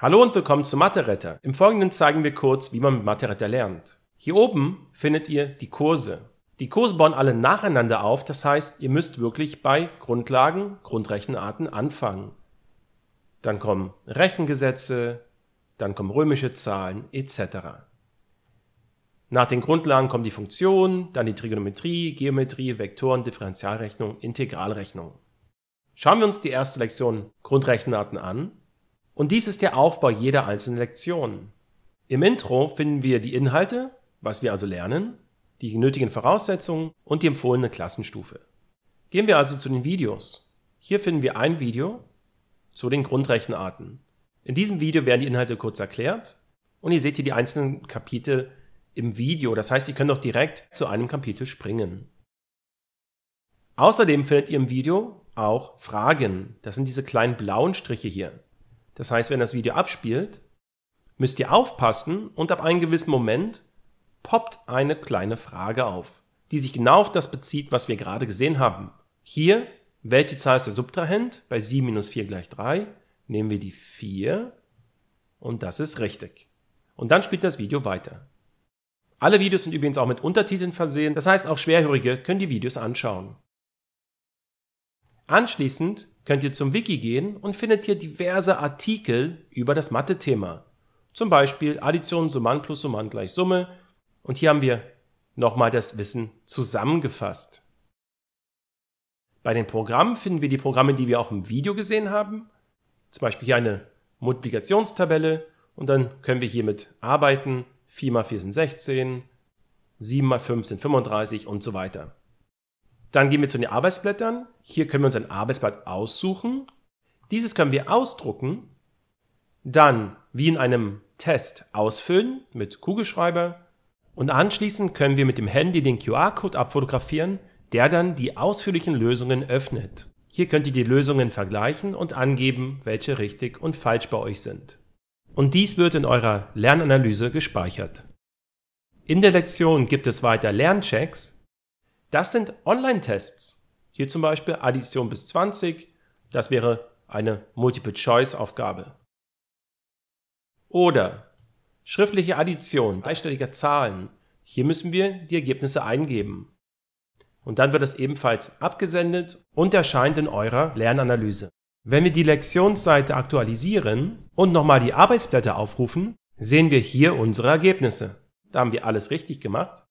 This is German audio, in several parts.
Hallo und willkommen zu Mathe Retter. Im Folgenden zeigen wir kurz, wie man Mathe Retter lernt. Hier oben findet ihr die Kurse. Die Kurse bauen alle nacheinander auf, das heißt, ihr müsst wirklich bei Grundlagen, Grundrechenarten anfangen. Dann kommen Rechengesetze, dann kommen römische Zahlen etc. Nach den Grundlagen kommen die Funktionen, dann die Trigonometrie, Geometrie, Vektoren, Differentialrechnung, Integralrechnung. Schauen wir uns die erste Lektion Grundrechenarten an. Und dies ist der Aufbau jeder einzelnen Lektion. Im Intro finden wir die Inhalte, was wir also lernen, die nötigen Voraussetzungen und die empfohlene Klassenstufe. Gehen wir also zu den Videos. Hier finden wir ein Video zu den Grundrechenarten. In diesem Video werden die Inhalte kurz erklärt und ihr seht hier die einzelnen Kapitel im Video. Das heißt, ihr könnt auch direkt zu einem Kapitel springen. Außerdem findet ihr im Video auch Fragen. Das sind diese kleinen blauen Striche hier. Das heißt, wenn das Video abspielt, müsst ihr aufpassen und ab einem gewissen Moment poppt eine kleine Frage auf, die sich genau auf das bezieht, was wir gerade gesehen haben. Hier, welche Zahl ist der Subtrahent? Bei 7 minus 4 gleich 3 nehmen wir die 4 und das ist richtig. Und dann spielt das Video weiter. Alle Videos sind übrigens auch mit Untertiteln versehen, das heißt auch Schwerhörige können die Videos anschauen. Anschließend könnt ihr zum Wiki gehen und findet hier diverse Artikel über das Mathe-Thema. Zum Beispiel Addition, Summand plus Summand gleich Summe. Und hier haben wir nochmal das Wissen zusammengefasst. Bei den Programmen finden wir die Programme, die wir auch im Video gesehen haben. Zum Beispiel hier eine Multiplikationstabelle und dann können wir hiermit arbeiten. 4 mal 4 sind 16, 7 mal 5 sind 35 und so weiter. Dann gehen wir zu den Arbeitsblättern. Hier können wir uns ein Arbeitsblatt aussuchen. Dieses können wir ausdrucken, dann wie in einem Test ausfüllen mit Kugelschreiber und anschließend können wir mit dem Handy den QR-Code abfotografieren, der dann die ausführlichen Lösungen öffnet. Hier könnt ihr die Lösungen vergleichen und angeben, welche richtig und falsch bei euch sind. Und dies wird in eurer Lernanalyse gespeichert. In der Lektion gibt es weiter Lernchecks, das sind Online-Tests. Hier zum Beispiel Addition bis 20. Das wäre eine Multiple-Choice-Aufgabe. Oder schriftliche Addition dreistelliger Zahlen. Hier müssen wir die Ergebnisse eingeben. Und dann wird es ebenfalls abgesendet und erscheint in eurer Lernanalyse. Wenn wir die Lektionsseite aktualisieren und nochmal die Arbeitsblätter aufrufen, sehen wir hier unsere Ergebnisse. Da haben wir alles richtig gemacht.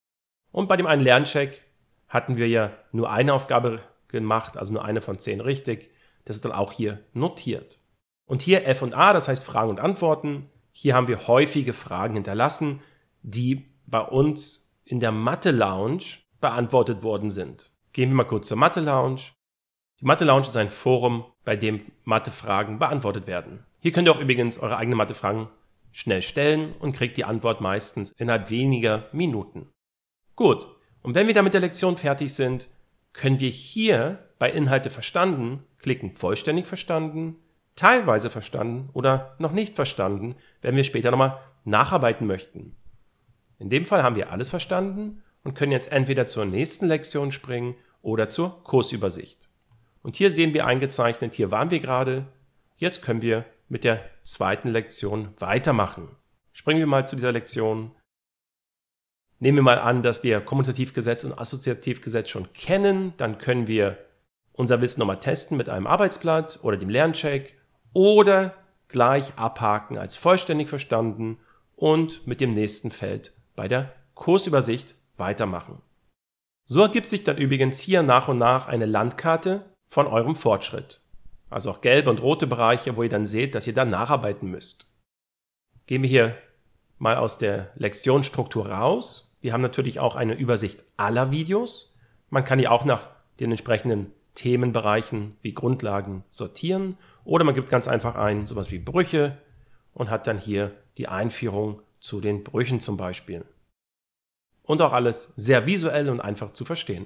Und bei dem einen Lerncheck hatten wir ja nur eine Aufgabe gemacht, also nur eine von zehn richtig. Das ist dann auch hier notiert. Und hier F und A, das heißt Fragen und Antworten. Hier haben wir häufige Fragen hinterlassen, die bei uns in der Mathe Lounge beantwortet worden sind. Gehen wir mal kurz zur Mathe Lounge. Die Mathe Lounge ist ein Forum, bei dem Mathe-Fragen beantwortet werden. Hier könnt ihr auch übrigens eure eigenen Mathe-Fragen schnell stellen und kriegt die Antwort meistens innerhalb weniger Minuten. Gut, und wenn wir damit der Lektion fertig sind, können wir hier bei Inhalte verstanden klicken vollständig verstanden, teilweise verstanden oder noch nicht verstanden, wenn wir später nochmal nacharbeiten möchten. In dem Fall haben wir alles verstanden und können jetzt entweder zur nächsten Lektion springen oder zur Kursübersicht. Und hier sehen wir eingezeichnet, hier waren wir gerade. Jetzt können wir mit der zweiten Lektion weitermachen. Springen wir mal zu dieser Lektion Nehmen wir mal an, dass wir Kommutativgesetz und Assoziativgesetz schon kennen, dann können wir unser Wissen nochmal testen mit einem Arbeitsblatt oder dem Lerncheck oder gleich abhaken als vollständig verstanden und mit dem nächsten Feld bei der Kursübersicht weitermachen. So ergibt sich dann übrigens hier nach und nach eine Landkarte von eurem Fortschritt. Also auch gelbe und rote Bereiche, wo ihr dann seht, dass ihr da nacharbeiten müsst. Gehen wir hier mal aus der Lektionsstruktur raus wir haben natürlich auch eine Übersicht aller Videos. Man kann die auch nach den entsprechenden Themenbereichen wie Grundlagen sortieren oder man gibt ganz einfach ein, sowas wie Brüche und hat dann hier die Einführung zu den Brüchen zum Beispiel. Und auch alles sehr visuell und einfach zu verstehen.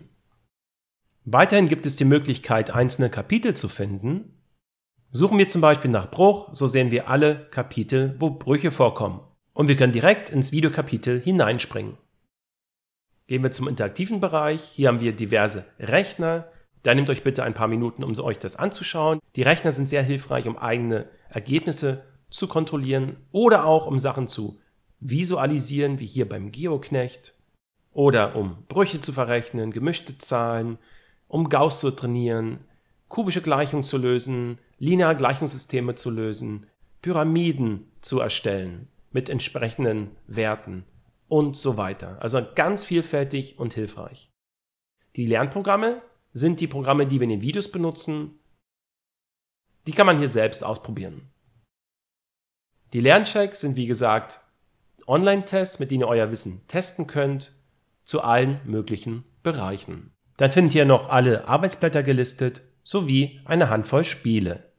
Weiterhin gibt es die Möglichkeit, einzelne Kapitel zu finden. Suchen wir zum Beispiel nach Bruch, so sehen wir alle Kapitel, wo Brüche vorkommen. Und wir können direkt ins Videokapitel hineinspringen. Gehen wir zum interaktiven Bereich. Hier haben wir diverse Rechner. Da nehmt euch bitte ein paar Minuten, um euch das anzuschauen. Die Rechner sind sehr hilfreich, um eigene Ergebnisse zu kontrollieren oder auch um Sachen zu visualisieren, wie hier beim Geoknecht, oder um Brüche zu verrechnen, gemischte Zahlen, um Gauss zu trainieren, kubische Gleichungen zu lösen, lineare Gleichungssysteme zu lösen, Pyramiden zu erstellen mit entsprechenden Werten und so weiter. Also ganz vielfältig und hilfreich. Die Lernprogramme sind die Programme, die wir in den Videos benutzen. Die kann man hier selbst ausprobieren. Die Lernchecks sind wie gesagt Online-Tests, mit denen ihr euer Wissen testen könnt zu allen möglichen Bereichen. Dann findet ihr noch alle Arbeitsblätter gelistet sowie eine Handvoll Spiele.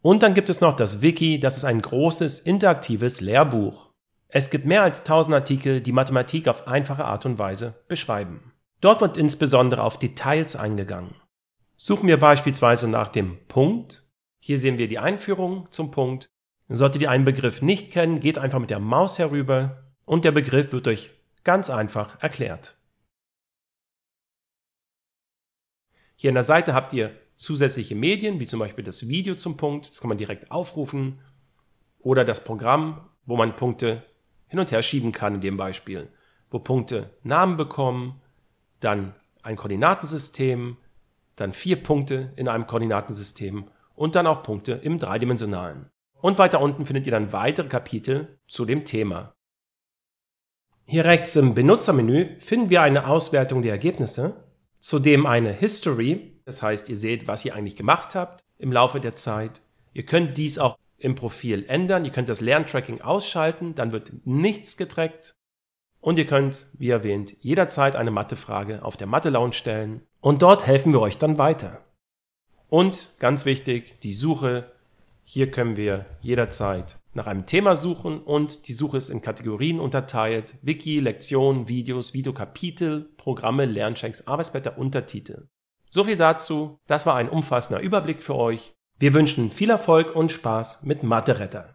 Und dann gibt es noch das Wiki, das ist ein großes interaktives Lehrbuch. Es gibt mehr als 1000 Artikel, die Mathematik auf einfache Art und Weise beschreiben. Dort wird insbesondere auf Details eingegangen. Suchen wir beispielsweise nach dem Punkt. Hier sehen wir die Einführung zum Punkt. Solltet ihr einen Begriff nicht kennen, geht einfach mit der Maus herüber und der Begriff wird euch ganz einfach erklärt. Hier an der Seite habt ihr zusätzliche Medien, wie zum Beispiel das Video zum Punkt, das kann man direkt aufrufen, oder das Programm, wo man Punkte hin und her schieben kann in dem Beispiel, wo Punkte Namen bekommen, dann ein Koordinatensystem, dann vier Punkte in einem Koordinatensystem und dann auch Punkte im dreidimensionalen. Und weiter unten findet ihr dann weitere Kapitel zu dem Thema. Hier rechts im Benutzermenü finden wir eine Auswertung der Ergebnisse, zudem eine History, das heißt ihr seht, was ihr eigentlich gemacht habt im Laufe der Zeit. Ihr könnt dies auch im Profil ändern. Ihr könnt das Lerntracking ausschalten, dann wird nichts getrackt. Und ihr könnt, wie erwähnt, jederzeit eine Mathefrage auf der Mathe Lounge stellen und dort helfen wir euch dann weiter. Und ganz wichtig, die Suche. Hier können wir jederzeit nach einem Thema suchen und die Suche ist in Kategorien unterteilt. Wiki, Lektionen, Videos, Videokapitel, Programme, Lernchecks, Arbeitsblätter, Untertitel. So viel dazu. Das war ein umfassender Überblick für euch. Wir wünschen viel Erfolg und Spaß mit Mathe Retter.